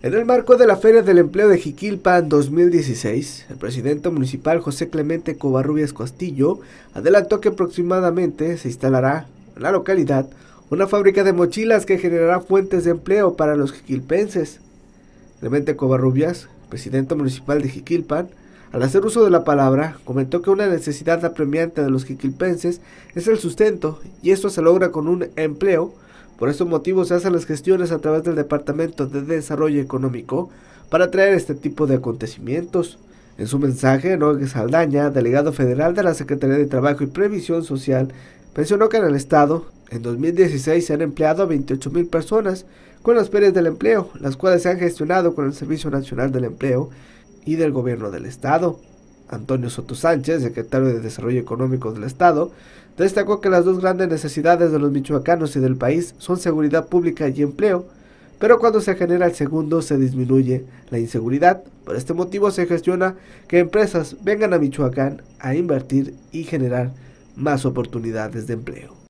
En el marco de la Feria del Empleo de Jiquilpan 2016, el presidente municipal José Clemente Covarrubias Costillo adelantó que aproximadamente se instalará en la localidad una fábrica de mochilas que generará fuentes de empleo para los jiquilpenses. Clemente Covarrubias, presidente municipal de Jiquilpan, al hacer uso de la palabra, comentó que una necesidad apremiante de los jiquilpenses es el sustento y esto se logra con un empleo por estos motivos se hacen las gestiones a través del Departamento de Desarrollo Económico para traer este tipo de acontecimientos. En su mensaje, Noé Saldaña, delegado federal de la Secretaría de Trabajo y Previsión Social, mencionó que en el Estado, en 2016 se han empleado a 28 mil personas con las ferias del empleo, las cuales se han gestionado con el Servicio Nacional del Empleo y del Gobierno del Estado. Antonio Soto Sánchez, secretario de Desarrollo Económico del Estado, destacó que las dos grandes necesidades de los michoacanos y del país son seguridad pública y empleo, pero cuando se genera el segundo se disminuye la inseguridad. Por este motivo se gestiona que empresas vengan a Michoacán a invertir y generar más oportunidades de empleo.